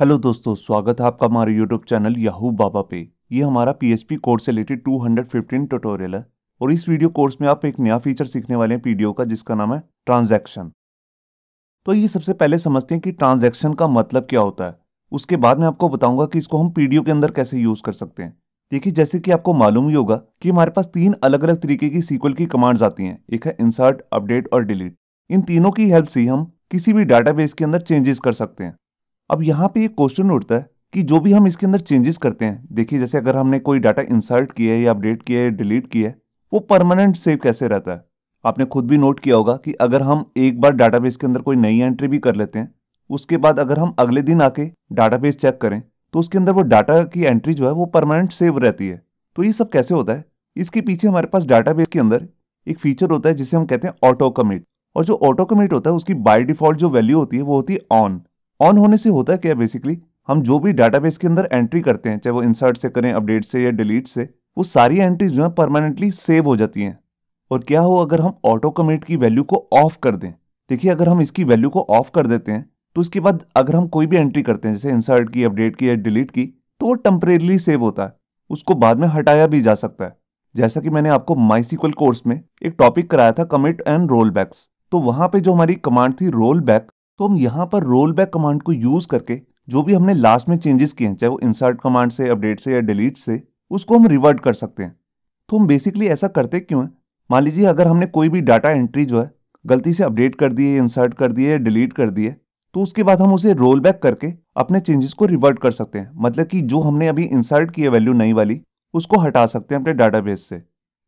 hello दोस्तों स्वागत है आपका हमारे यूट्यूब चैनल याहू बाबा पे ये हमारा पीएचपी कोर्स से रिलेटेड 215 ट्यूटोरियल है और इस वीडियो कोर्स में आप एक नया फीचर सीखने वाले हैं पीडीओ का जिसका नाम है ट्रांजैक्शन तो ये सबसे पहले समझते हैं कि ट्रांजैक्शन का मतलब क्या होता है उसके बाद में आपको बताऊंगा कि इसको हम पीडीओ के अंदर कैसे यूज कर सकते हैं देखिए जैसे कि आपको मालूम ही होगा कि हमारे पास तीन अलग अलग तरीके की सीक्वल की कमांड्स आती हैं एक है इंसर्ट अपडेट और डिलीट इन तीनों की हेल्प से हम किसी भी डाटाबेस के अंदर चेंजेस कर सकते हैं अब यहाँ पे एक क्वेश्चन उठता है कि जो भी हम इसके अंदर चेंजेस करते हैं देखिए जैसे अगर हमने कोई डाटा इंसर्ट किया है या अपडेट किया है डिलीट किया है वो परमानेंट सेव कैसे रहता है आपने खुद भी नोट किया होगा कि अगर हम एक बार डाटाबेस के अंदर कोई नई एंट्री भी कर लेते हैं उसके बाद अगर हम अगले दिन आके डाटाबेस चेक करें तो उसके अंदर वो डाटा की एंट्री जो है वो परमानेंट सेव रहती है तो ये सब कैसे होता है इसके पीछे हमारे पास डाटाबेस के अंदर एक फीचर होता है जिसे हम कहते हैं ऑटो कमिट और जो ऑटो कमिट होता है उसकी बाय डिफॉल्ट जो वैल्यू होती है वो होती है ऑन ऑन होने से होता है क्या बेसिकली हम जो भी डाटाबेस के अंदर एंट्री करते हैं चाहे वो इंसर्ट से करें अपडेट से या डिलीट से वो सारी एंट्रीज जो है परमानेंटली सेव हो जाती हैं और क्या हो अगर हम ऑटो कमिट की वैल्यू को ऑफ कर दें देखिए अगर हम इसकी वैल्यू को ऑफ कर देते हैं तो उसके बाद अगर हम कोई भी एंट्री करते हैं जैसे इंसर्ट की अपडेट की या डिलीट की तो वो टेम्परेली सेव होता है उसको बाद में हटाया भी जा सकता है जैसा कि मैंने आपको माइसिकल कोर्स में एक टॉपिक कराया था कमिट एंड रोल बैक्स तो वहां पे जो हमारी कमांड थी रोल बैक तो हम यहाँ पर रोल बैक कमांड को यूज़ करके जो भी हमने लास्ट में चेंजेस किए हैं चाहे वो इंसर्ट कमांड से अपडेट से या डिलीट से उसको हम रिवर्ट कर सकते हैं तो हम बेसिकली ऐसा करते क्यों है मान लीजिए अगर हमने कोई भी डाटा एंट्री जो है गलती से अपडेट कर दी है इंसर्ट कर दिए या डिलीट कर दिए तो उसके बाद हम उसे रोल बैक करके अपने चेंजेस को रिवर्ट कर सकते हैं मतलब कि जो हमने अभी इंसर्ट किए है वैल्यू नई वाली उसको हटा सकते हैं अपने डाटाबेस से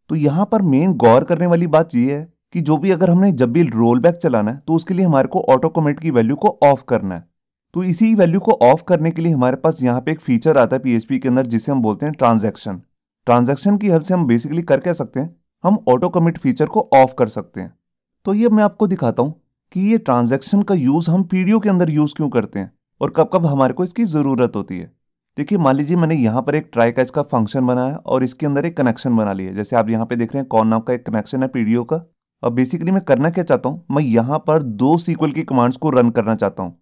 तो यहाँ पर मेन गौर करने वाली बात ये है कि जो भी अगर हमने जब भी रोल बैक चलाना है तो उसके लिए हमारे को ऑटो कमेंट की वैल्यू को ऑफ करना है तो इसी वैल्यू को ऑफ करने के लिए हमारे पास यहाँ पे एक फीचर आता है पीएचपी के अंदर जिसे हम बोलते हैं ट्रांजेक्शन ट्रांजेक्शन की हेल्प से हम बेसिकली कर कह सकते हैं हम ऑटो कमिट फीचर को ऑफ कर सकते हैं तो ये मैं आपको दिखाता हूँ कि ये ट्रांजेक्शन का यूज़ हम पीडीओ के अंदर यूज़ क्यों करते हैं और कब कब हमारे को इसकी ज़रूरत होती है देखिए मान लीजिए मैंने यहाँ पर एक ट्राई कैच का फंक्शन बनाया और इसके अंदर एक कनेक्शन बना लिया जैसे आप यहाँ पे देख रहे हैं कौन नाम का एक कनेक्शन है पीडीओ का अब बेसिकली मैं करना क्या चाहता हूँ मैं यहाँ पर दो सीक्वल की कमांड्स को रन करना चाहता हूँ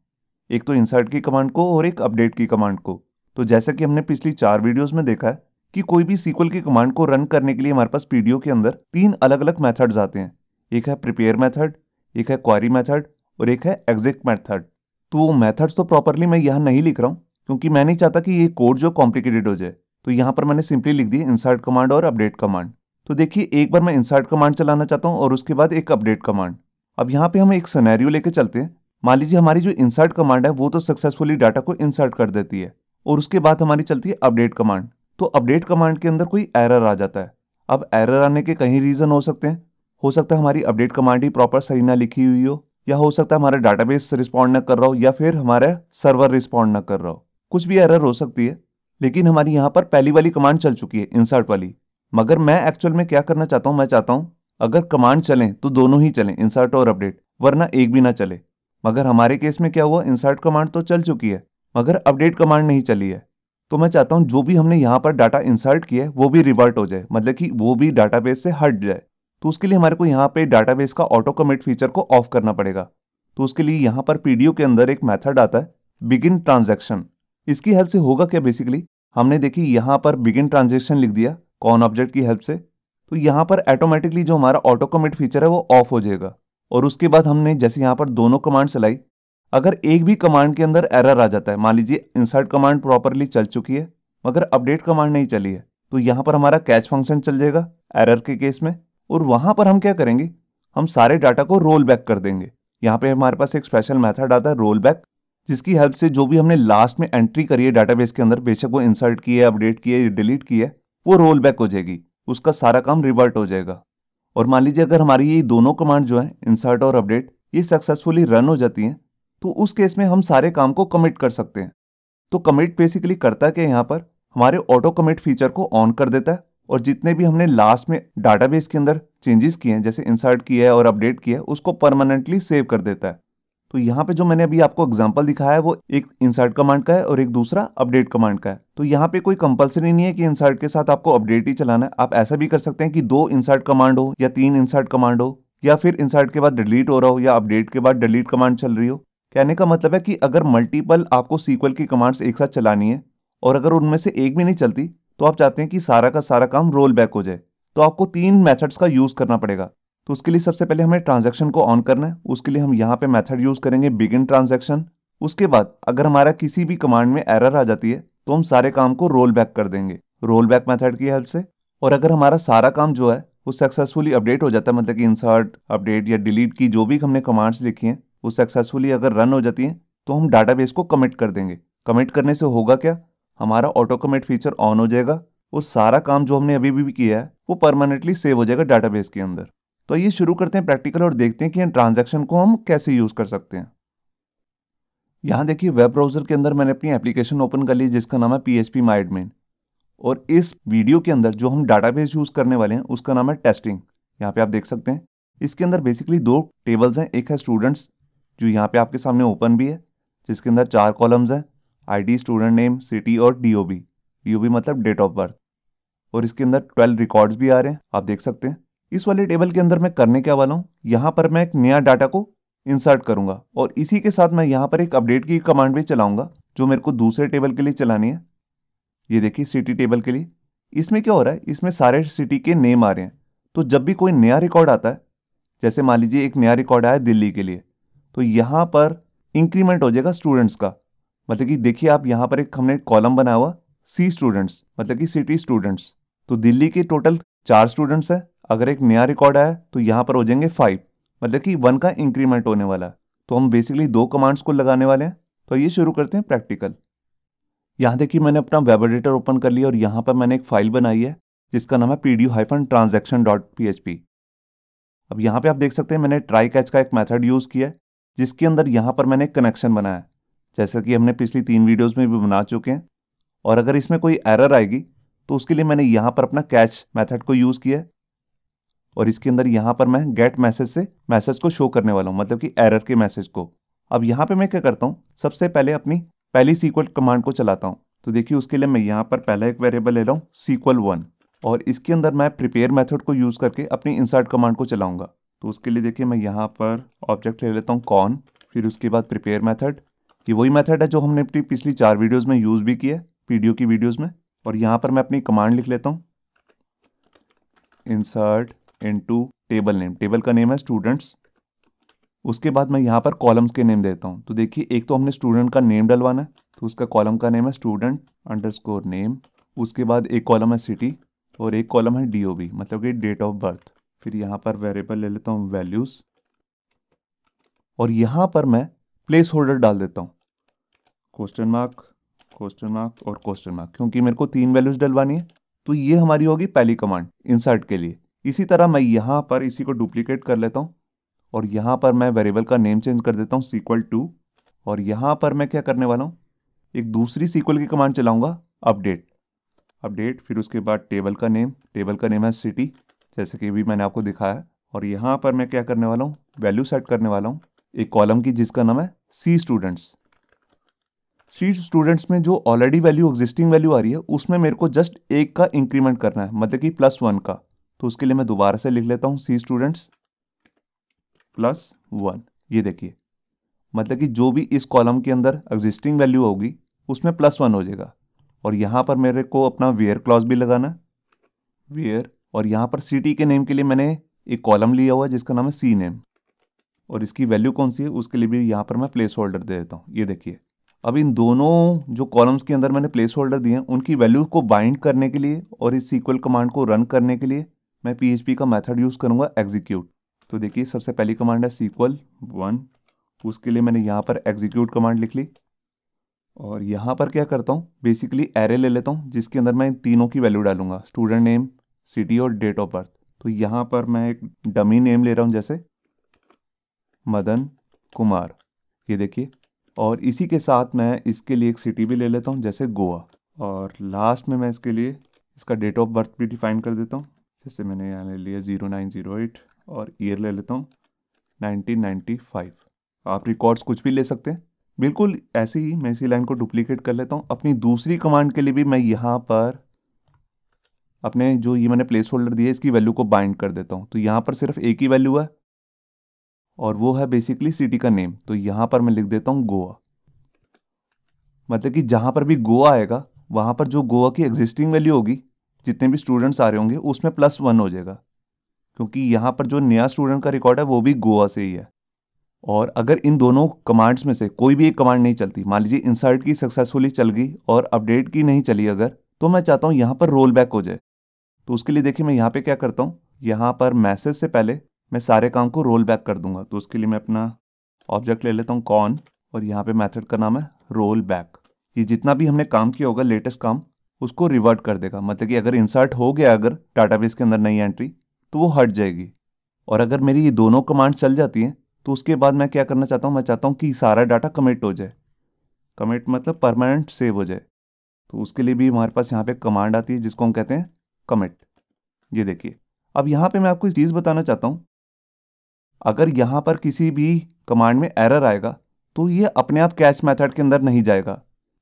एक तो इंसर्ट की कमांड को और एक अपडेट की कमांड को तो जैसा कि हमने पिछली चार वीडियोस में देखा है कि कोई भी सीक्वल की कमांड को रन करने के लिए हमारे पास पीडीओ के अंदर तीन अलग अलग मैथड्स आते हैं एक है प्रिपेयर मैथड एक है क्वारी मैथड और एक है एग्जिट मैथड तो वो मैथड्स तो प्रॉपरली मैं यहाँ नहीं लिख रहा हूँ क्योंकि मैं नहीं चाहता कि ये कोड जो कॉम्प्लिकेटेड हो जाए तो यहाँ पर मैंने सिंपली लिख दी इंसर्ट कमांड और अपडेट कमांड तो देखिए एक बार मैं इंसर्ट कमांड चलाना चाहता हूँ और उसके बाद एक अपडेट कमांड अब यहाँ पे हम एक सनेरियो लेके चलते हैं मान लीजिए हमारी जो इंसर्ट कमांड है वो तो सक्सेसफुली डाटा को इंसर्ट कर देती है और उसके बाद हमारी चलती है अपडेट कमांड तो अपडेट कमांड के अंदर कोई एरर आ जाता है अब एरर आने के कहीं रीज़न हो सकते हैं हो सकता है हमारी अपडेट कमांड ही प्रॉपर सही ना लिखी हुई हो या हो सकता है हमारा डाटाबेस रिस्पॉन्ड न कर रहा हो या फिर हमारा सर्वर रिस्पॉन्ड न कर रहा हो कुछ भी एरर हो सकती है लेकिन हमारी यहाँ पर पहली वाली कमांड चल चुकी है इंसर्ट वाली मगर मैं एक्चुअल में क्या करना चाहता हूँ मैं चाहता हूँ अगर कमांड चलें तो दोनों ही चलें इंसर्ट और अपडेट वरना एक भी ना चले मगर हमारे केस में क्या हुआ इंसर्ट कमांड तो चल चुकी है मगर अपडेट कमांड नहीं चली है तो मैं चाहता हूँ जो भी हमने यहाँ पर डाटा इंसर्ट किया है वो भी रिवर्ट हो जाए मतलब कि वो भी डाटाबेस से हट जाए तो उसके लिए हमारे को यहाँ पे डाटाबेस का ऑटो कमिट फीचर को ऑफ करना पड़ेगा तो उसके लिए यहाँ पर पीडीओ के अंदर एक मेथड आता है बिगिन ट्रांजेक्शन इसकी हेल्प से होगा क्या बेसिकली हमने देखी यहाँ पर बिगिन ट्रांजेक्शन लिख दिया कौन ऑब्जेक्ट की हेल्प से तो यहाँ पर ऑटोमेटिकली जो हमारा ऑटो कमिट फीचर है वो ऑफ हो जाएगा और उसके बाद हमने जैसे यहाँ पर दोनों कमांड चलाई अगर एक भी कमांड के अंदर एरर आ जाता है मान लीजिए इंसर्ट कमांड प्रॉपरली चल चुकी है मगर अपडेट कमांड नहीं चली है तो यहाँ पर हमारा कैच फंक्शन चल जाएगा एरर के केस में और वहाँ पर हम क्या करेंगे हम सारे डाटा को रोल बैक कर देंगे यहाँ पे हमारे पास एक स्पेशल मेथड आता है रोल बैक जिसकी हेल्प से जो भी हमने लास्ट में एंट्री करी है डाटाबेस के अंदर बेशक वो इंसर्ट किया है अपडेट किए है डिलीट किया है वो रोल बैक हो जाएगी उसका सारा काम रिवर्ट हो जाएगा और मान लीजिए अगर हमारी ये दोनों कमांड जो है इंसर्ट और अपडेट ये सक्सेसफुली रन हो जाती हैं तो उस केस में हम सारे काम को कमिट कर सकते हैं तो कमिट बेसिकली करता क्या यहाँ पर हमारे ऑटो कमिट फीचर को ऑन कर देता है और जितने भी हमने लास्ट में डाटाबेस के अंदर चेंजेस किए हैं जैसे इंसर्ट किया है और अपडेट किया है उसको परमानेंटली सेव कर देता है तो यहाँ पे जो मैंने अभी आपको एग्जाम्पल दिखाया है वो एक इंसर्ट कमांड का है और एक दूसरा अपडेट कमांड का है तो यहाँ पे कोई कंपलसरी नहीं है कि इंसर्ट के साथ आपको अपडेट ही चलाना है आप ऐसा भी कर सकते हैं कि दो इंसर्ट कमांड हो या तीन इंसर्ट कमांड हो या फिर इंसर्ट के बाद डिलीट हो रहा हो या अपडेट के बाद डिलीट कमांड चल रही हो कहने का मतलब है कि अगर मल्टीपल आपको सीक्वल की कमांड्स एक साथ चलानी है और अगर उनमें से एक भी नहीं चलती तो आप चाहते हैं कि सारा का सारा काम रोल बैक हो जाए तो आपको तीन मेथड्स का यूज़ करना पड़ेगा तो उसके लिए सबसे पहले हमें ट्रांजेक्शन को ऑन करना है उसके लिए हम यहाँ पे मेथड यूज़ करेंगे बिगिन ट्रांजेक्शन उसके बाद अगर हमारा किसी भी कमांड में एरर आ जाती है तो हम सारे काम को रोल बैक कर देंगे रोल बैक मैथड की हेल्प से और अगर हमारा सारा काम जो है वो सक्सेसफुली अपडेट हो जाता है मतलब कि इंसर्ट अपडेट या डिलीट की जो भी हमने कमांड्स लिखी हैं वो सक्सेसफुली अगर रन हो जाती हैं तो हम डाटाबेस को कमिट कर देंगे कमिट करने से होगा क्या हमारा ऑटो कमिट फीचर ऑन हो जाएगा वो सारा काम जो हमने अभी भी किया है वो परमानेंटली सेव हो जाएगा डाटाबेस के अंदर तो आइए शुरू करते हैं प्रैक्टिकल और देखते हैं कि इन ट्रांजेक्शन को हम कैसे यूज़ कर सकते हैं यहाँ देखिए वेब ब्राउज़र के अंदर मैंने अपनी एप्लीकेशन ओपन कर ली जिसका नाम है पी एच पी और इस वीडियो के अंदर जो हम डाटाबेस यूज़ करने वाले हैं उसका नाम है टेस्टिंग यहाँ पे आप देख सकते हैं इसके अंदर बेसिकली दो टेबल्स हैं एक है स्टूडेंट्स जो यहाँ पे आपके सामने ओपन भी है जिसके अंदर चार कॉलम्स हैं आईडी स्टूडेंट नेम सिटी और डीओबी डीओबी मतलब डेट ऑफ बर्थ और इसके अंदर ट्वेल्व रिकॉर्ड्स भी आ रहे हैं आप देख सकते हैं इस वाले टेबल के अंदर मैं करने क्या वाला हूँ यहाँ पर मैं एक नया डाटा को इंसर्ट करूंगा और इसी के साथ मैं यहाँ पर एक अपडेट की कमांड भी चलाऊंगा जो मेरे को दूसरे टेबल के लिए चलानी है ये देखिए सिटी टेबल के लिए इसमें क्या हो रहा है इसमें सारे सिटी के नेम आ रहे हैं तो जब भी कोई नया रिकॉर्ड आता है जैसे मान लीजिए एक नया रिकॉर्ड आया दिल्ली के लिए तो यहाँ पर इंक्रीमेंट हो जाएगा स्टूडेंट्स का मतलब कि देखिए आप यहाँ पर एक हमने कॉलम बनाया हुआ सी स्टूडेंट्स मतलब कि सिटी स्टूडेंट्स तो दिल्ली के टोटल चार स्टूडेंट्स हैं अगर एक नया रिकॉर्ड आया तो यहाँ पर हो जाएंगे फाइव मतलब कि वन का इंक्रीमेंट होने वाला है तो हम बेसिकली दो कमांड्स को लगाने वाले हैं तो ये शुरू करते हैं प्रैक्टिकल यहाँ देखिए मैंने अपना वेब एडिटर ओपन कर लिया और यहाँ पर मैंने एक फाइल बनाई है जिसका नाम है P D hyphen transaction dot P H P अब यहाँ पे आप देख सकते हैं मैंने ट्राई कैच का एक मेथड यूज़ किया है जिसके अंदर यहाँ पर मैंने एक कनेक्शन बनाया जैसा कि हमने पिछली तीन वीडियोस में भी बना चुके हैं और अगर इसमें कोई एरर आएगी तो उसके लिए मैंने यहाँ पर अपना कैच मेथड को यूज़ किया है और इसके अंदर यहाँ पर मैं गेट मैसेज से मैसेज को शो करने वाला हूँ मतलब कि एरर के मैसेज को अब यहाँ पे मैं क्या करता हूँ सबसे पहले अपनी पहली सीक्वल कमांड को चलाता हूँ तो देखिए उसके लिए मैं यहाँ पर पहला एक वेरिएबल ले रहा हूँ सीक्वल वन और इसके अंदर मैं प्रिपेयर मैथड को यूज़ करके अपनी इंसर्ट कमांड को चलाऊँगा तो उसके लिए देखिए मैं यहाँ पर ऑब्जेक्ट ले लेता हूँ कॉन फिर उसके बाद प्रिपेयर मैथड ये वही मैथड है जो हमने अपनी पिछली चार वीडियोज़ में यूज़ भी किया पी की वीडियोज़ में और यहाँ पर मैं अपनी कमांड लिख लेता हूँ insert into table name table का नेम है स्टूडेंट्स उसके बाद मैं यहाँ पर कॉलम्स के नेम देता हूँ तो देखिए एक तो हमने स्टूडेंट का नेम डलवाना है तो उसका कॉलम का नेम है स्टूडेंट अंडरस्कोर नेम उसके बाद एक कॉलम है सिटी और एक कॉलम है डीओबी मतलब कि डेट ऑफ बर्थ फिर यहाँ पर वेरिएबल ले लेता हूँ वैल्यूज़ और यहाँ पर मैं प्लेस होल्डर डाल देता हूँ क्वेश्चन मार्क क्वेश्चन मार्क और क्वेश्चन मार्क क्योंकि मेरे को तीन वैल्यूज़ डलवानी है तो ये हमारी होगी पहली कमांड इंसर्ट के लिए इसी तरह मैं यहाँ पर इसी को डुप्लीकेट कर लेता हूँ और यहाँ पर मैं वेरिएबल का नेम चेंज कर देता हूँ सीक्वल टू और यहाँ पर मैं क्या करने वाला हूँ एक दूसरी सीक्वल की कमांड चलाऊँगा अपडेट अपडेट फिर उसके बाद टेबल का नेम टेबल का नेम है सिटी जैसे कि भी मैंने आपको दिखाया और यहाँ पर मैं क्या करने वाला हूँ वैल्यू सेट करने वाला हूँ एक कॉलम की जिसका नाम है सी स्टूडेंट्स सी स्टूडेंट्स में जो ऑलरेडी वैल्यू एग्जिस्टिंग वैल्यू आ रही है उसमें मेरे को जस्ट एक का इंक्रीमेंट करना है मतलब कि प्लस वन का तो उसके लिए मैं दोबारा से लिख लेता हूँ सी स्टूडेंट्स प्लस वन ये देखिए मतलब कि जो भी इस कॉलम के अंदर एग्जिस्टिंग वैल्यू होगी उसमें प्लस वन हो जाएगा और यहाँ पर मेरे को अपना वेयर क्लॉज भी लगाना वेयर और यहाँ पर सिटी के नेम के लिए मैंने एक कॉलम लिया हुआ है जिसका नाम है सी नेम और इसकी वैल्यू कौन सी है उसके लिए भी यहाँ पर मैं प्लेस होल्डर दे देता हूँ ये देखिए अब इन दोनों जो कॉलम्स के अंदर मैंने प्लेस होल्डर दिए हैं उनकी वैल्यू को बाइंड करने के लिए और इस सीक्वल कमांड को रन करने के लिए मैं पी का मेथड यूज़ करूँगा एग्जीक्यूट तो देखिए सबसे पहली कमांड है सीक्वल वन उसके लिए मैंने यहाँ पर एग्जीक्यूट कमांड लिख ली और यहाँ पर क्या करता हूँ बेसिकली एरे ले लेता हूँ जिसके अंदर मैं इन तीनों की वैल्यू डालूंगा स्टूडेंट नेम सिटी और डेट ऑफ बर्थ तो यहाँ पर मैं एक डमी नेम ले रहा हूँ जैसे मदन कुमार ये देखिए और इसी के साथ मैं इसके लिए एक सिटी भी ले लेता हूँ जैसे गोवा और लास्ट में मैं इसके लिए इसका डेट ऑफ बर्थ भी डिफाइन कर देता हूँ जैसे मैंने यहाँ ले लिया ज़ीरो नाइन ज़ीरो एट और ईयर ले लेता हूँ नाइनटीन नाइन्टी फाइव आप रिकॉर्ड्स कुछ भी ले सकते हैं बिल्कुल ऐसे ही मैं इसी लाइन को डुप्लीकेट कर लेता हूँ अपनी दूसरी कमांड के लिए भी मैं यहाँ पर अपने जो ये मैंने प्लेस होल्डर दिया इसकी वैल्यू को बाइंड कर देता हूँ तो यहाँ पर सिर्फ एक ही वैल्यू है और वो है बेसिकली सिटी का नेम तो यहाँ पर मैं लिख देता हूँ गोवा मतलब कि जहाँ पर भी गोवा आएगा वहाँ पर जो गोवा की एग्जिस्टिंग वैल्यू होगी जितने भी स्टूडेंट्स आ रहे होंगे उसमें प्लस वन हो जाएगा क्योंकि यहाँ पर जो नया स्टूडेंट का रिकॉर्ड है वो भी गोवा से ही है और अगर इन दोनों कमांड्स में से कोई भी एक कमांड नहीं चलती मान लीजिए इंसर्ट की सक्सेसफुली चल गई और अपडेट की नहीं चली अगर तो मैं चाहता हूँ यहाँ पर रोल बैक हो जाए तो उसके लिए देखिए मैं यहाँ पर क्या करता हूँ यहाँ पर मैसेज से पहले मैं सारे काम को रोल बैक कर दूंगा तो उसके लिए मैं अपना ऑब्जेक्ट ले लेता हूँ कॉन और यहाँ पे मेथड का नाम है रोल बैक ये जितना भी हमने काम किया होगा लेटेस्ट काम उसको रिवर्ट कर देगा मतलब कि अगर इंसर्ट हो गया अगर डाटा के अंदर नई एंट्री तो वो हट जाएगी और अगर मेरी ये दोनों कमांड चल जाती हैं तो उसके बाद मैं क्या करना चाहता हूँ मैं चाहता हूँ कि सारा डाटा कमिट हो जाए कमिट मतलब परमानेंट सेव हो जाए तो उसके लिए भी हमारे पास यहाँ पे कमांड आती है जिसको हम कहते हैं कमिट ये देखिए अब यहाँ पे मैं आपको एक चीज़ बताना चाहता हूँ अगर यहाँ पर किसी भी कमांड में एरर आएगा तो ये अपने आप कैच मैथड के अंदर नहीं जाएगा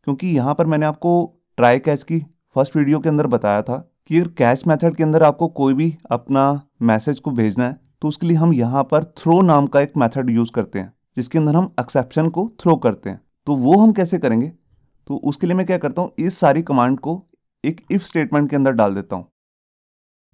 क्योंकि यहाँ पर मैंने आपको ट्राई कैच की फर्स्ट वीडियो के अंदर बताया था कि अगर कैच मेथड के अंदर आपको कोई भी अपना मैसेज को भेजना है तो उसके लिए हम यहाँ पर थ्रो नाम का एक मेथड यूज़ करते हैं जिसके अंदर हम एक्सेप्शन को थ्रो करते हैं तो वो हम कैसे करेंगे तो उसके लिए मैं क्या करता हूँ इस सारी कमांड को एक इफ़ स्टेटमेंट के अंदर डाल देता हूँ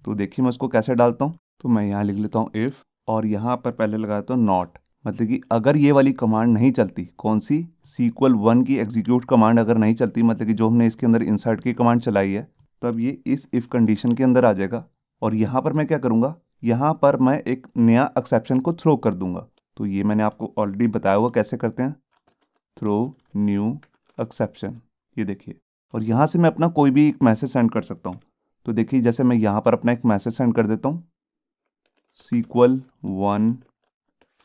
तो देखिए मैं उसको कैसे डालता हूँ तो मैं यहाँ लिख लेता हूँ इफ़ और यहाँ पर पहले लगाता हूँ तो नॉट मतलब कि अगर ये वाली कमांड नहीं चलती कौन सी सीक्वल वन की एग्जीक्यूट कमांड अगर नहीं चलती मतलब कि जो हमने इसके अंदर इंसर्ट की कमांड चलाई है तब ये इस इफ़ कंडीशन के अंदर आ जाएगा और यहाँ पर मैं क्या करूँगा यहाँ पर मैं एक नया एक्सेप्शन को थ्रो कर दूंगा तो ये मैंने आपको ऑलरेडी बताया हुआ कैसे करते हैं थ्रो न्यू एक्सेप्शन ये देखिए और यहाँ से मैं अपना कोई भी एक मैसेज सेंड कर सकता हूँ तो देखिए जैसे मैं यहाँ पर अपना एक मैसेज सेंड कर देता हूँ सीक्वल वन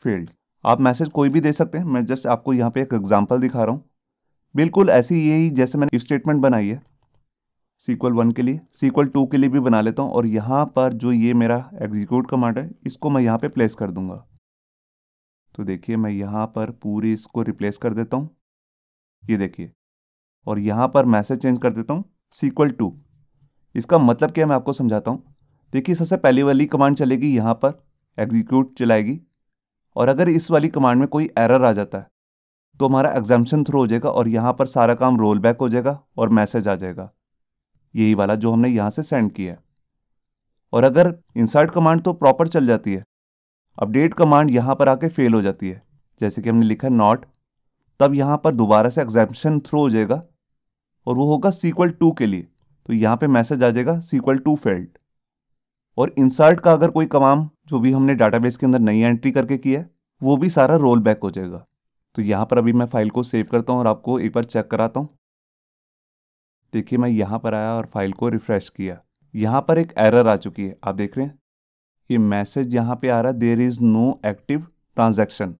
फील्ड आप मैसेज कोई भी दे सकते हैं मैं जस्ट आपको यहाँ पे एक एग्जांपल दिखा रहा हूँ बिल्कुल ऐसी यही जैसे मैंने स्टेटमेंट बनाई है सीक्वल वन के लिए सीक्वल टू के लिए भी बना लेता हूँ और यहाँ पर जो ये मेरा एग्जीक्यूट कमांड है इसको मैं यहाँ पर प्लेस कर दूँगा तो देखिए मैं यहाँ पर पूरी इसको रिप्लेस कर देता हूँ ये देखिए और यहाँ पर मैसेज चेंज कर देता हूँ सीक्वल टू इसका मतलब क्या मैं आपको समझाता हूँ देखिए सबसे पहली वाली कमांड चलेगी यहाँ पर एग्जीक्यूट चलाएगी और अगर इस वाली कमांड में कोई एरर आ जाता है तो हमारा एग्जाम्शन थ्रू हो जाएगा और यहाँ पर सारा काम रोल बैक हो जाएगा और मैसेज आ जाएगा यही वाला जो हमने यहाँ से सेंड किया है और अगर इंसर्ट कमांड तो प्रॉपर चल जाती है अपडेट कमांड यहाँ पर आके फेल हो जाती है जैसे कि हमने लिखा नॉट तब यहाँ पर दोबारा से एग्जाम्शन थ्रू हो जाएगा और वो होगा सीक्वल टू के लिए तो यहाँ पे मैसेज आ जाएगा सीक्वल टू फेल्ड और इंसर्ट का अगर कोई कमाम जो भी हमने डाटाबेस के अंदर नई एंट्री करके किया है वो भी सारा रोल बैक हो जाएगा तो यहाँ पर अभी मैं फाइल को सेव करता हूँ और आपको एक बार चेक कराता हूँ देखिए मैं यहाँ पर आया और फाइल को रिफ़्रेश किया यहाँ पर एक एरर आ चुकी है आप देख रहे हैं ये मैसेज यहाँ पे आ रहा है there is no active transaction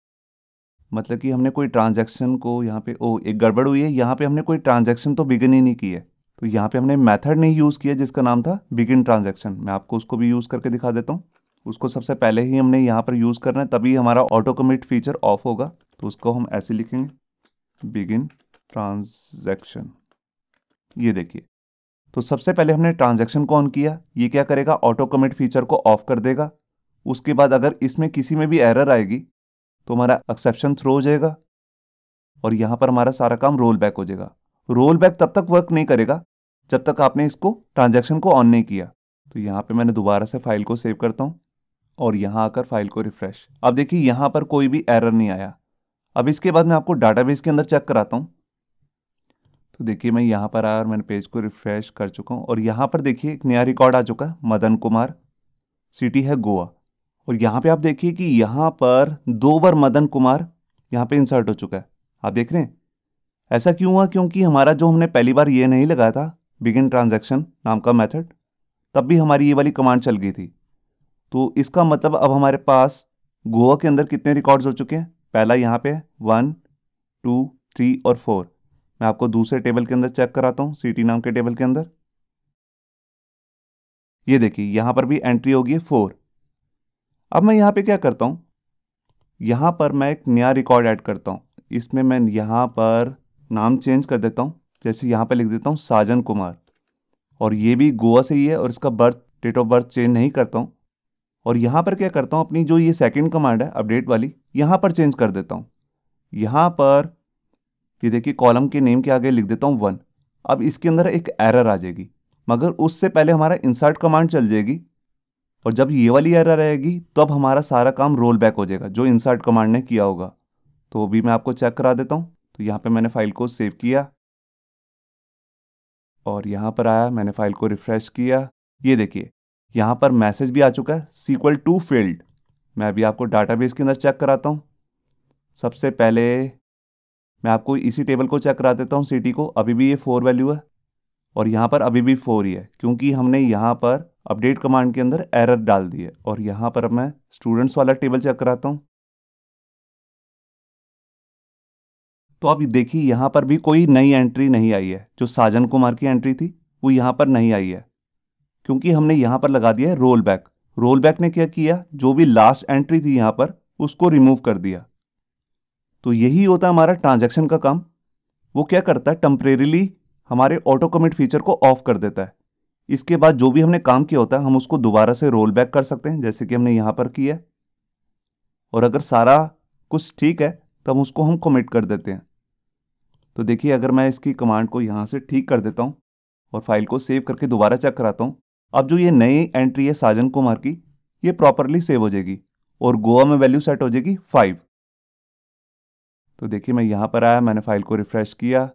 मतलब कि हमने कोई ट्रांजेक्शन को यहाँ पे ओ एक गड़बड़ हुई है यहाँ पे हमने कोई ट्रांजेक्शन तो बिगन ही नहीं की है तो यहाँ पे हमने मेथड नहीं यूज़ किया जिसका नाम था बिगिन ट्रांजेक्शन मैं आपको उसको भी यूज़ करके दिखा देता हूँ उसको सबसे पहले ही हमने यहाँ पर यूज़ करना है तभी हमारा ऑटो कमिट फीचर ऑफ होगा तो उसको हम ऐसे लिखेंगे बिगिन ट्रांजेक्शन ये देखिए तो सबसे पहले हमने ट्रांजेक्शन को ऑन किया ये क्या करेगा ऑटो कमिट फीचर को ऑफ कर देगा उसके बाद अगर इसमें किसी में भी एरर आएगी तो हमारा एक्सेप्शन थ्रो हो जाएगा और यहाँ पर हमारा सारा काम रोल बैक हो जाएगा रोल बैक तब तक वर्क नहीं करेगा जब तक आपने इसको ट्रांजेक्शन को ऑन नहीं किया तो यहाँ पे मैंने दोबारा से फाइल को सेव करता हूँ और यहाँ आकर फाइल को रिफ्रेश अब देखिए यहाँ पर कोई भी एरर नहीं आया अब इसके बाद मैं आपको डाटाबेस के अंदर चेक कराता हूँ तो देखिए मैं यहाँ पर आया और मैंने पेज को रिफ्रेश कर चुका हूँ और यहाँ पर देखिए एक नया रिकॉर्ड आ चुका है मदन कुमार सिटी है गोवा और यहाँ पे आप देखिए कि यहाँ पर दो बार मदन कुमार यहाँ पे इंसर्ट हो चुका है आप देख रहे हैं ऐसा क्यों हुआ क्योंकि हमारा जो हमने पहली बार ये नहीं लगाया था बिगिन ट्रांजेक्शन नाम का मैथड तब भी हमारी ये वाली कमांड चल गई थी तो इसका मतलब अब हमारे पास गोवा के अंदर कितने रिकॉर्ड्स हो चुके हैं पहला यहाँ पे वन टू थ्री और फोर मैं आपको दूसरे टेबल के अंदर चेक कराता हूँ सिटी नाम के टेबल के अंदर ये देखिए यहाँ पर भी एंट्री होगी है फोर अब मैं यहाँ पे क्या करता हूँ यहाँ पर मैं एक नया रिकॉर्ड ऐड करता हूँ इसमें मैं यहाँ पर नाम चेंज कर देता हूँ जैसे यहाँ पे लिख देता हूँ साजन कुमार और ये भी गोवा से ही है और इसका birth date of birth change नहीं करता हूँ और यहाँ पर क्या करता हूँ अपनी जो ये सेकेंड कमांड है अपडेट वाली यहाँ पर चेंज कर देता हूँ यहाँ पर ये देखिए कॉलम के नेम के आगे लिख देता हूँ वन अब इसके अंदर एक एरर आ जाएगी मगर उससे पहले हमारा इंसर्ट कमांड चल जाएगी और जब ये वाली एरर आएगी तब हमारा सारा काम रोल बैक हो जाएगा जो इंसर्ट कमांड ने किया होगा तो भी मैं आपको चेक करा देता हूँ तो यहाँ पे मैंने फाइल को सेव किया और यहाँ पर आया मैंने फाइल को रिफ्रेश किया ये देखिए यहाँ पर मैसेज भी आ चुका है सीक्वल टू फील्ड मैं अभी आपको डाटाबेस के अंदर चेक कराता हूँ सबसे पहले मैं आपको इसी टेबल को चेक करा देता हूँ सिटी को अभी भी ये फोर वैल्यू है और यहाँ पर अभी भी फोर ही है क्योंकि हमने यहाँ पर अपडेट कमांड के अंदर एरर डाल दी है और यहाँ पर मैं स्टूडेंट्स वाला टेबल चेक कराता हूँ तो आप देखिए यहां पर भी कोई नई एंट्री नहीं आई है जो साजन कुमार की एंट्री थी वो यहां पर नहीं आई है क्योंकि हमने यहां पर लगा दिया है रोल बैक रोल बैक ने क्या किया जो भी लास्ट एंट्री थी यहां पर उसको रिमूव कर दिया तो यही होता हमारा ट्रांजेक्शन का काम वो क्या करता है टेम्परेली हमारे ऑटो कमिट फीचर को ऑफ कर देता है इसके बाद जो भी हमने काम किया होता है हम उसको दोबारा से रोल बैक कर सकते हैं जैसे कि हमने यहां पर किया और अगर सारा कुछ ठीक है तब उसको हम कमिट कर देते हैं तो देखिए अगर मैं इसकी कमांड को यहाँ से ठीक कर देता हूँ और फाइल को सेव करके दोबारा चेक कराता हूँ अब जो ये नई एंट्री है साजन कुमार की ये प्रॉपरली सेव हो जाएगी और गोवा में वैल्यू सेट हो जाएगी फाइव तो देखिए मैं यहाँ पर आया मैंने फाइल को रिफ़्रेश किया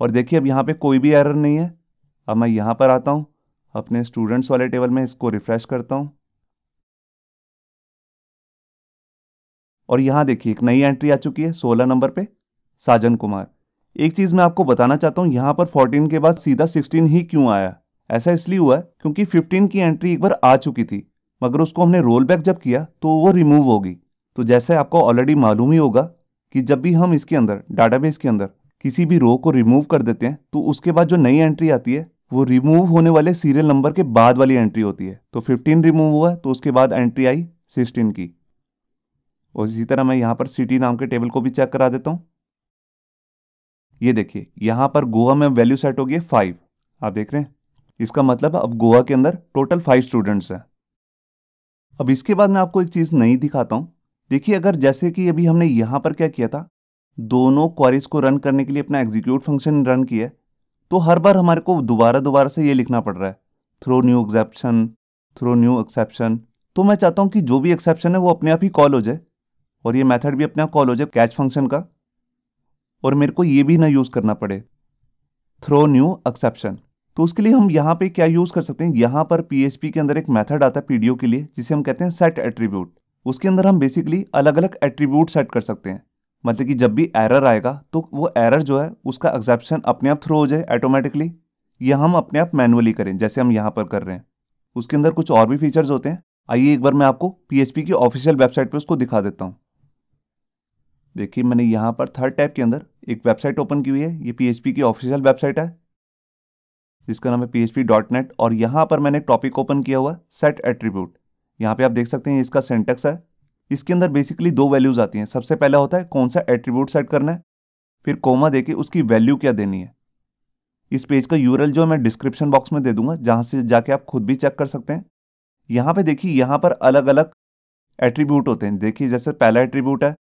और देखिए अब यहाँ पे कोई भी एरर नहीं है अब मैं यहाँ पर आता हूँ अपने स्टूडेंट्स वाले टेबल में इसको रिफ़्रेश करता हूँ और यहाँ देखिए एक नई एंट्री आ चुकी है सोलह नंबर पे साजन कुमार एक चीज़ मैं आपको बताना चाहता हूँ यहाँ पर 14 के बाद सीधा 16 ही क्यों आया ऐसा इसलिए हुआ क्योंकि 15 की एंट्री एक बार आ चुकी थी मगर उसको हमने रोल बैक जब किया तो वो रिमूव होगी तो जैसे आपको ऑलरेडी मालूम ही होगा कि जब भी हम इसके अंदर डाटाबेस के अंदर किसी भी रो को रिमूव कर देते हैं तो उसके बाद जो नई एंट्री आती है वो रिमूव होने वाले सीरियल नंबर के बाद वाली एंट्री होती है तो 15 रिमूव हुआ तो उसके बाद एंट्री आई 16 की और इसी तरह मैं यहाँ पर सिटी नाम के टेबल को भी चेक करा देता हूँ ये देखिए यहां पर गोवा में वैल्यू सेट हो गई है फाइव आप देख रहे हैं इसका मतलब अब गोवा के अंदर टोटल फाइव स्टूडेंट्स हैं अब इसके बाद मैं आपको एक चीज़ नहीं दिखाता हूं देखिए अगर जैसे कि अभी हमने यहां पर क्या किया था दोनों क्वारीज को रन करने के लिए अपना एग्जीक्यूट फंक्शन रन किया तो हर बार हमारे को दोबारा दोबारा से ये लिखना पड़ रहा है throw new exception throw new exception तो मैं चाहता हूँ कि जो भी एक्सेप्शन है वो अपने आप ही कॉल हो जाए और ये मेथड भी अपने आप कॉल हो जाए कैच फंक्शन का और मेरे को ये भी ना यूज़ करना पड़े थ्रो न्यू एक्सेप्शन तो उसके लिए हम यहाँ पे क्या यूज़ कर सकते हैं यहाँ पर पी के अंदर एक मेथड आता है पी के लिए जिसे हम कहते हैं सेट एट्रीब्यूट उसके अंदर हम बेसिकली अलग अलग एट्रीब्यूट सेट कर सकते हैं मतलब कि जब भी एरर आएगा तो वो एरर जो है उसका एक्सेप्शन अपने आप थ्रो हो जाए ऑटोमेटिकली या हम अपने आप मैनुअली करें जैसे हम यहाँ पर कर रहे हैं उसके अंदर कुछ और भी फीचर्स होते हैं आइए एक बार मैं आपको पीएचपी की ऑफिशियल वेबसाइट पर उसको दिखा देता हूँ देखिए मैंने यहाँ पर थर्ड टैब के अंदर एक वेबसाइट ओपन की हुई है ये पी की ऑफिशियल वेबसाइट है जिसका नाम है पी और यहाँ पर मैंने एक टॉपिक ओपन किया हुआ है सेट एट्रीब्यूट यहाँ पे आप देख सकते हैं इसका सेंटेक्स है इसके अंदर बेसिकली दो वैल्यूज़ आती हैं सबसे पहला होता है कौन सा एट्रीब्यूट सेट करना है फिर कोमा दे के उसकी वैल्यू क्या देनी है इस पेज का यूरल जो मैं डिस्क्रिप्शन बॉक्स में दे दूंगा जहाँ से जाके आप खुद भी चेक कर सकते हैं यहाँ पे देखिए यहाँ पर अलग अलग एट्रीब्यूट होते हैं देखिए जैसे पहला एट्रीब्यूट है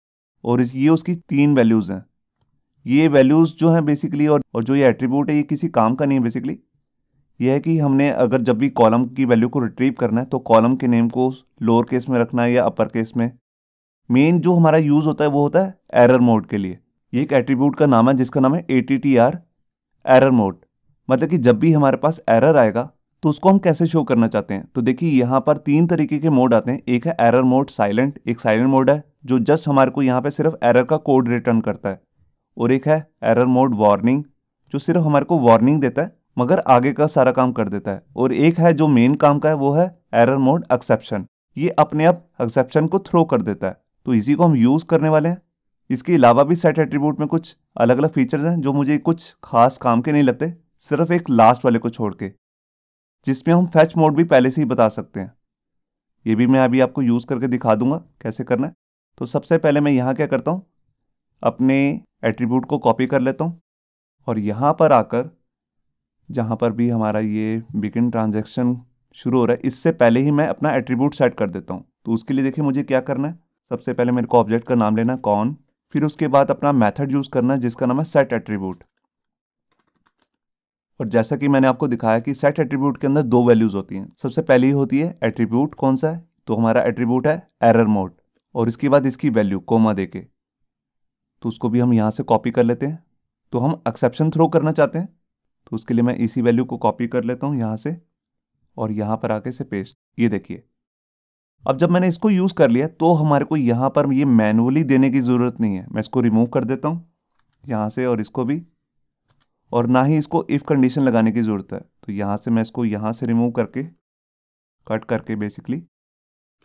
और ये उसकी तीन वैल्यूज़ हैं ये वैल्यूज़ जो हैं बेसिकली और और जो ये एट्रीब्यूट है ये किसी काम का नहीं है बेसिकली ये है कि हमने अगर जब भी कॉलम की वैल्यू को रिट्रीव करना है तो कॉलम के नेम को लोअर केस में रखना है या अपर केस में मेन जो हमारा यूज़ होता है वो होता है एरर मोड के लिए ये एक एट्रीब्यूट का नाम है जिसका नाम है A T T R error mode मतलब कि जब भी हमारे पास एरर आएगा तो उसको हम कैसे शो करना चाहते हैं तो देखिए यहाँ पर तीन तरीके के मोड आते हैं एक है एरर मोड साइलेंट एक साइलेंट मोड है जो जस्ट हमारे को यहाँ पे सिर्फ एरर का कोड रिटर्न करता है और एक है एरर मोड वार्निंग जो सिर्फ हमारे को वार्निंग देता है मगर आगे का सारा काम कर देता है और एक है जो मेन काम का है वो है एरर मोड एक्सेप्शन ये अपने आप एक्सेप्शन को थ्रो कर देता है तो इसी को हम यूज़ करने वाले हैं इसके अलावा भी सेट एट्रीब्यूट में कुछ अलग अलग फीचर्स हैं जो मुझे कुछ खास काम के नहीं लगते सिर्फ एक लास्ट वाले को छोड़ के जिसमें हम फैच मोड भी पहले से ही बता सकते हैं ये भी मैं अभी आपको यूज़ करके दिखा दूंगा कैसे करना है तो सबसे पहले मैं यहाँ क्या करता हूँ अपने एट्रीब्यूट को कॉपी कर लेता हूँ और यहाँ पर आकर जहाँ पर भी हमारा ये बिगिन ट्रांजेक्शन शुरू हो रहा है इससे पहले ही मैं अपना एट्रीब्यूट सेट कर देता हूँ तो उसके लिए देखिए मुझे क्या करना है सबसे पहले मेरे को ऑब्जेक्ट का नाम लेना कौन फिर उसके बाद अपना मेथड यूज़ करना है जिसका नाम है सेट एट्रीब्यूट और जैसा कि मैंने आपको दिखाया कि सेट एट्रीब्यूट के अंदर दो वैल्यूज़ होती हैं सबसे पहली होती है एट्रीब्यूट कौन सा है तो हमारा एट्रीब्यूट है एरर मोड और इसके बाद इसकी वैल्यू कोमा देके तो उसको भी हम यहाँ से कॉपी कर लेते हैं तो हम एक्सेप्शन थ्रो करना चाहते हैं तो उसके लिए मैं इसी वैल्यू को कॉपी कर लेता हूँ यहाँ से और यहाँ पर आके से पेस्ट ये देखिए अब जब मैंने इसको यूज़ कर लिया तो हमारे को यहाँ पर ये मैनुअली देने की ज़रूरत नहीं है मैं इसको रिमूव कर देता हूँ यहाँ से और इसको भी और ना ही इसको इफ़ कंडीशन लगाने की ज़रूरत है तो यहाँ से मैं इसको यहाँ से रिमूव करके कट करके बेसिकली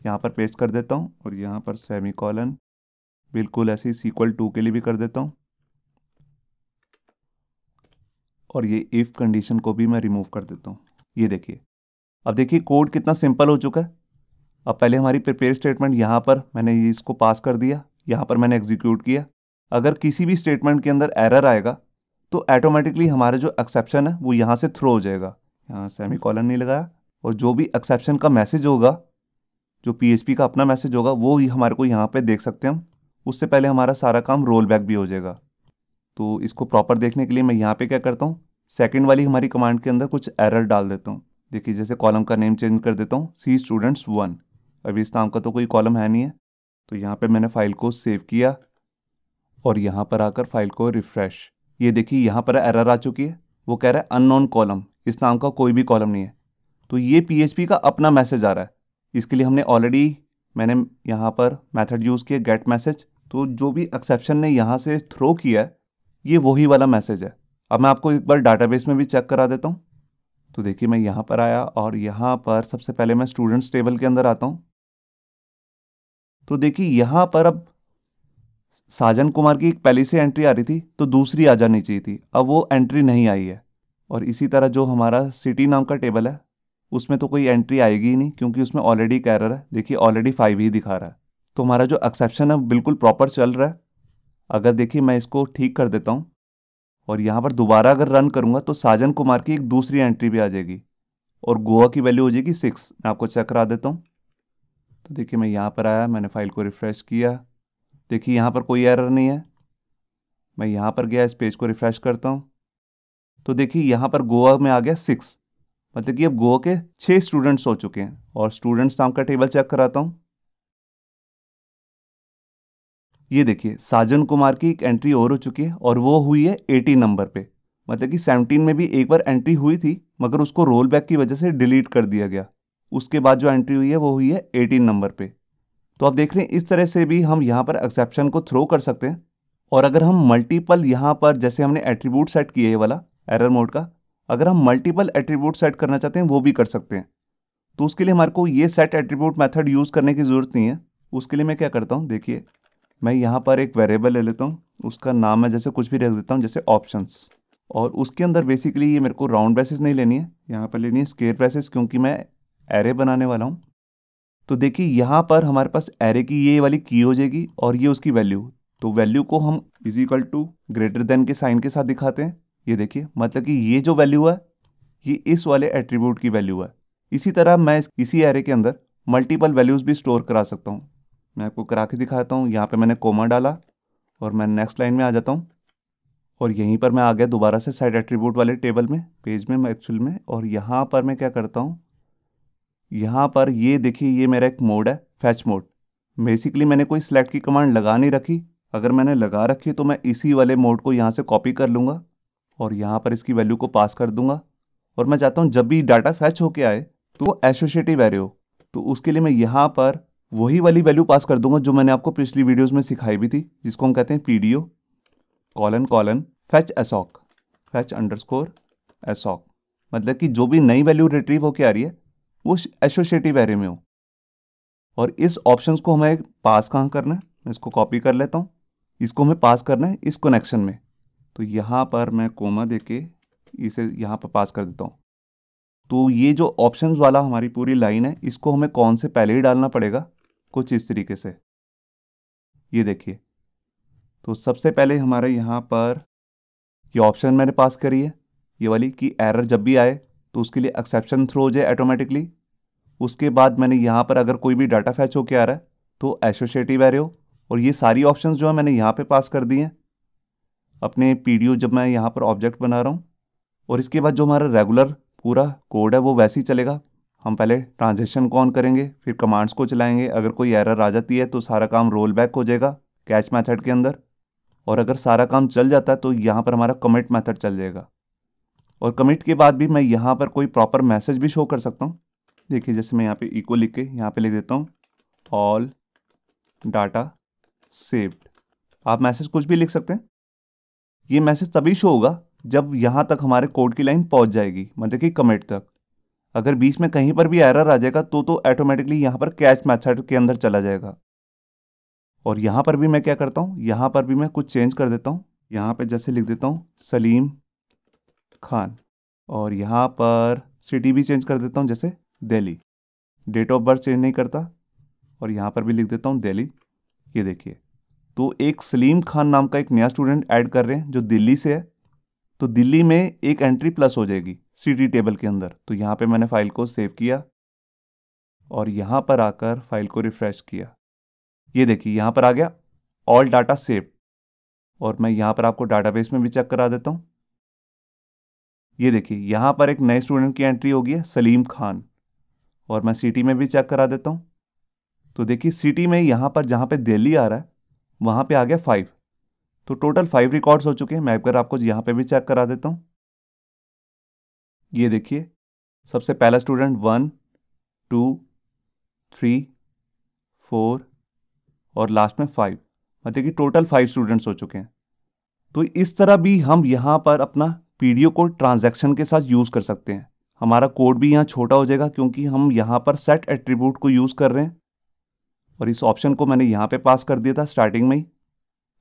यहाँ पर पेस्ट कर देता हूँ और यहाँ पर सेमी कॉलन बिल्कुल ऐसे ही सीक्वल टू के लिए भी कर देता हूँ और ये इफ़ कंडीशन को भी मैं रिमूव कर देता हूँ ये देखिए अब देखिए कोड कितना सिंपल हो चुका है अब पहले हमारी प्रिपेयर स्टेटमेंट यहाँ पर मैंने इसको पास कर दिया यहाँ पर मैंने एग्जीक्यूट किया अगर किसी भी स्टेटमेंट के अंदर एरर आएगा तो ऐटोमेटिकली हमारा जो एक्सेप्शन है वो यहाँ से थ्रो हो जाएगा यहाँ सेमी कॉलर नहीं लगाया और जो भी एक्सेप्शन का मैसेज होगा जो पी का अपना मैसेज होगा वो ही हमारे को यहाँ पर देख सकते हैं हम उससे पहले हमारा सारा काम रोल बैक भी हो जाएगा तो इसको प्रॉपर देखने के लिए मैं यहाँ पे क्या करता हूँ सेकंड वाली हमारी कमांड के अंदर कुछ एरर डाल देता हूँ देखिए जैसे कॉलम का नेम चेंज कर देता हूँ सी स्टूडेंट्स वन अभी इस नाम का तो कोई कॉलम है नहीं है तो यहाँ पर मैंने फाइल को सेव किया और यहाँ पर आकर फाइल को रिफ्रेश ये देखिए यहाँ पर एरर आ चुकी है वो कह रहा है अननोन कॉलम इस नाम का कोई भी कॉलम नहीं है तो ये पी का अपना मैसेज आ रहा है इसके लिए हमने ऑलरेडी मैंने यहाँ पर मेथड यूज़ किया गेट मैसेज तो जो भी एक्सेप्शन ने यहाँ से थ्रो किया है ये वही वाला मैसेज है अब मैं आपको एक बार डाटाबेस में भी चेक करा देता हूँ तो देखिए मैं यहाँ पर आया और यहाँ पर सबसे पहले मैं स्टूडेंट्स टेबल के अंदर आता हूँ तो देखिए यहाँ पर अब साजन कुमार की एक पहली से एंट्री आ रही थी तो दूसरी आ जानी चाहिए थी अब वो एंट्री नहीं आई है और इसी तरह जो हमारा सिटी नाम का टेबल है उसमें तो कोई एंट्री आएगी ही नहीं क्योंकि उसमें ऑलरेडी कैरर है देखिए ऑलरेडी फाइव ही दिखा रहा है तो हमारा जो एक्सेप्शन है बिल्कुल प्रॉपर चल रहा है अगर देखिए मैं इसको ठीक कर देता हूँ और यहाँ पर दोबारा अगर रन करूँगा तो साजन कुमार की एक दूसरी एंट्री भी आ जाएगी और गोवा की वैल्यू हो जाएगी सिक्स मैं आपको चेक करा देता हूँ तो देखिए मैं यहाँ पर आया मैंने फाइल को रिफ़्रेश किया देखिए यहाँ पर कोई एरर नहीं है मैं यहाँ पर गया इस पेज को रिफ़्रेश करता हूँ तो देखिए यहाँ पर गोवा में आ गया सिक्स मतलब कि अब गोवा के छः स्टूडेंट्स हो चुके हैं और स्टूडेंट्स नाम का टेबल चेक कराता हूँ ये देखिए साजन कुमार की एक एंट्री और हो चुकी है और वो हुई है एटीन नंबर पे मतलब कि सेवनटीन में भी एक बार एंट्री हुई थी मगर उसको रोल बैक की वजह से डिलीट कर दिया गया उसके बाद जो एंट्री हुई है वो हुई है एटीन नंबर पे तो आप देख रहे हैं इस तरह से भी हम यहाँ पर एक्सेप्शन को थ्रो कर सकते हैं और अगर हम मल्टीपल यहाँ पर जैसे हमने एट्रीब्यूट सेट किए ये वाला एरर मोड का अगर हम मल्टीपल एट्रीब्यूट सेट करना चाहते हैं वो भी कर सकते हैं तो उसके लिए हमारे को ये सेट एट्रीब्यूट मेथड यूज़ करने की ज़रूरत नहीं है उसके लिए मैं क्या करता हूँ देखिए मैं यहाँ पर एक वेरिएबल ले लेता हूँ उसका नाम मैं जैसे कुछ भी रख देता हूँ जैसे ऑप्शंस और उसके अंदर बेसिकली ये मेरे को राउंड ब्रेसेस नहीं लेनी है यहाँ पर लेनी है स्केयर ब्रेसेस क्योंकि मैं एरे बनाने वाला हूँ तो देखिए यहाँ पर हमारे पास एरे की ये वाली की हो जाएगी और ये उसकी वैल्यू तो वैल्यू को हम is equal to greater than के साइन के साथ दिखाते हैं ये देखिए मतलब कि ये जो वैल्यू है ये इस वाले एट्रीब्यूट की वैल्यू है इसी तरह मैं इसी एरे के अंदर मल्टीपल वैल्यूज़ भी स्टोर करा सकता हूँ मैं आपको करा के दिखाता हूँ यहाँ पे मैंने कोमा डाला और मैं नेक्स्ट लाइन में आ जाता हूँ और यहीं पर मैं आ गया दोबारा से साइड एट्रीब्यूट वाले टेबल में पेज में एक्चुअल में और यहाँ पर मैं क्या करता हूँ यहाँ पर ये देखिए ये मेरा एक मोड है फैच मोड बेसिकली मैंने कोई सिलेक्ट की कमांड लगा नहीं रखी अगर मैंने लगा रखी तो मैं इसी वाले मोड को यहाँ से कॉपी कर लूँगा और यहाँ पर इसकी वैल्यू को पास कर दूँगा और मैं चाहता हूँ जब भी डाटा फैच होके आए तो वो एसोशिएटिव एरे हो तो उसके लिए मैं यहाँ पर वही वाली वैल्यू पास कर दूंगा जो मैंने आपको पिछली वीडियोस में सिखाई भी थी जिसको हम कहते हैं P D O colon colon fetch assoc fetch underscore assoc मतलब कि जो भी नई वैल्यू रिट्रीव होकर आ रही है वो एसोशिएटिव एरे में हो और इस ऑप्शन को हमें पास कहाँ करना है मैं इसको कॉपी कर लेता हूँ इसको हमें पास करना है इस कनेक्शन में तो यहाँ पर मैं कोमा दे के इसे यहाँ पर पास कर देता हूँ तो ये जो ऑप्शंस वाला हमारी पूरी लाइन है इसको हमें कौन से पहले ही डालना पड़ेगा कुछ इस तरीके से ये देखिए तो सबसे पहले हमारे यहाँ पर ये ऑप्शन मैंने पास करी है ये वाली कि एरर जब भी आए तो उसके लिए एक्सेप्शन थ्रो हो जाए ऑटोमेटिकली उसके बाद मैंने यहाँ पर अगर कोई भी डाटा फैच होकर आ रहा है तो एसोशिएटिव हो और ये सारी ऑप्शन जो है मैंने यहाँ पर पास कर दी हैं अपने पी जब मैं यहाँ पर ऑब्जेक्ट बना रहा हूँ और इसके बाद जो हमारा रेगुलर पूरा कोड है वो वैसे ही चलेगा हम पहले ट्रांजेक्शन को ऑन करेंगे फिर कमांड्स को चलाएंगे अगर कोई एरर आ जाती है तो सारा काम रोल बैक हो जाएगा कैच मैथड के अंदर और अगर सारा काम चल जाता है तो यहाँ पर हमारा कमिट मैथड चल जाएगा और कमिट के बाद भी मैं यहाँ पर कोई प्रॉपर मैसेज भी शो कर सकता हूँ देखिए जैसे मैं यहाँ पे इको लिख के यहाँ पे लिख देता हूँ ऑल डाटा सेव्ड आप मैसेज कुछ भी लिख सकते हैं ये मैसेज तभी शो होगा जब यहाँ तक हमारे कोड की लाइन पहुँच जाएगी मतलब कि कमिट तक अगर बीच में कहीं पर भी एरर आ जाएगा तो तो ऑटोमेटिकली यहाँ पर कैच मैथड के अंदर चला जाएगा और यहाँ पर भी मैं क्या करता हूँ यहाँ पर भी मैं कुछ चेंज कर देता हूँ यहाँ पर जैसे लिख देता हूँ सलीम खान और यहाँ पर सिटी भी चेंज कर देता हूँ जैसे Delhi date of birth change नहीं करता और यहाँ पर भी लिख देता हूँ दिल्ली ये देखिए तो एक सलीम खान नाम का एक नया स्टूडेंट ऐड कर रहे हैं जो दिल्ली से है तो दिल्ली में एक एंट्री प्लस हो जाएगी सीडी टेबल के अंदर तो यहाँ पे मैंने फाइल को सेव किया और यहाँ पर आकर फाइल को रिफ्रेश किया ये देखिए यहाँ पर आ गया ऑल डाटा सेव और मैं यहाँ पर आपको डाटाबेस में भी चेक करा देता हूँ ये देखिए यहाँ पर एक नए स्टूडेंट की एंट्री होगी सलीम खान और मैं सिटी में भी चेक करा देता हूँ तो देखिए सिटी में यहाँ पर जहाँ पे दिल्ली आ रहा है वहाँ पे आ गया फाइव तो टोटल फाइव रिकॉर्ड्स हो चुके हैं मैं अगर आपको यहाँ पे भी चेक करा देता हूँ ये देखिए सबसे पहला student one two three four और लास्ट में फाइव मतलब कि टोटल फाइव स्टूडेंट्स हो चुके हैं तो इस तरह भी हम यहाँ पर अपना पी को ट्रांजेक्शन के साथ यूज़ कर सकते हैं हमारा कोड भी यहाँ छोटा हो जाएगा क्योंकि हम यहाँ पर सेट एट्रीब्यूट को यूज़ कर रहे हैं और इस ऑप्शन को मैंने यहाँ पे पास कर दिया था स्टार्टिंग में ही